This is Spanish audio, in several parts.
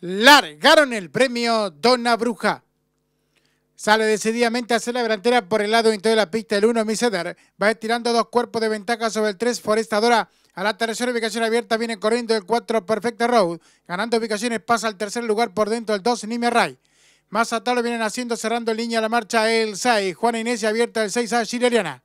largaron el premio Dona Bruja. Sale decididamente hacer la delantera por el lado interior de la pista el 1 Miseder. Va estirando dos cuerpos de ventaja sobre el 3 Forestadora. A la tercera ubicación abierta viene corriendo el 4 Perfecta Road. Ganando ubicaciones pasa al tercer lugar por dentro del 2 nime Ray. Más atrás lo vienen haciendo cerrando línea la marcha el 6. Juana Inés abierta el 6 a Chileana.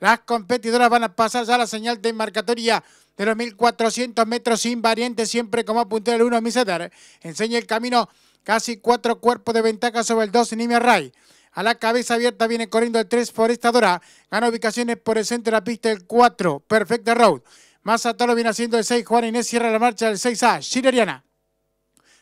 Las competidoras van a pasar ya la señal de marcatoria de los 1400 metros sin variante, siempre como apuntó el 1 Misetar, Enseña el camino, casi cuatro cuerpos de ventaja sobre el 2 Nime Ray. A la cabeza abierta viene corriendo el 3 Forestadora, Gana ubicaciones por el centro de la pista el 4, Perfecta Road. Más atrás lo viene haciendo el 6 Juan Inés, cierra la marcha del 6A, Chireriana.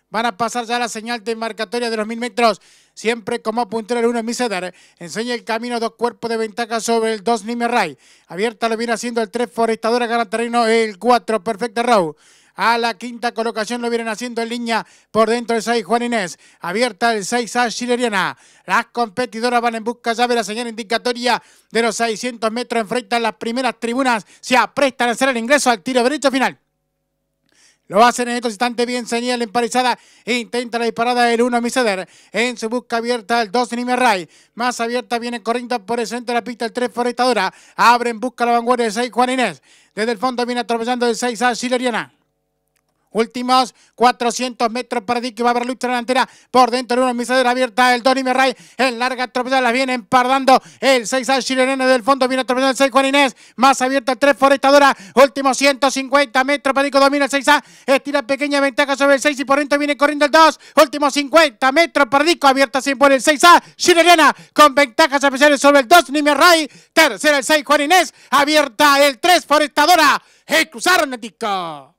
Van a pasar ya la señal de marcatoria de los mil metros. Siempre como puntero el 1 Miseder. Eh, enseña el camino, dos cuerpos de ventaja sobre el 2 Nimeray. Abierta lo viene haciendo el 3 Forestadora, gana terreno el 4 Perfecta Row. A la quinta colocación lo vienen haciendo en línea por dentro del 6 Juan Inés. Abierta el 6 a Chileriana. Las competidoras van en busca ya de la señal indicatoria de los 600 metros. Enfrentan las primeras tribunas. Se aprestan a hacer el ingreso al tiro derecho final. Lo hacen en estos instantes bien señal emparejada. Intenta la disparada el 1 Miseder. En su busca abierta el 2 Ray, Más abierta viene corriendo por el centro de la pista el 3 Forestadora. Abre en busca la vanguardia el 6 Juan Inés. Desde el fondo viene atropellando el 6 a Últimos 400 metros para Dick, va a haber lucha delantera por dentro de una misadera abierta. El Donny Merray en larga tropezada las viene empardando. El 6 al Chilenene del fondo viene atropellando el 6 Juan Inés. Más abierta el 3 Forestadora. último 150 metros para Dick, domina el 6A. Estira pequeña ventaja sobre el 6 y por dentro viene corriendo el 2. Últimos 50 metros para Dick, abierta se por el 6A. Chilenena con ventajas especiales sobre el 2 Ray, Tercera el 6 Juan Inés. Abierta el 3 Forestadora. Cruzaron el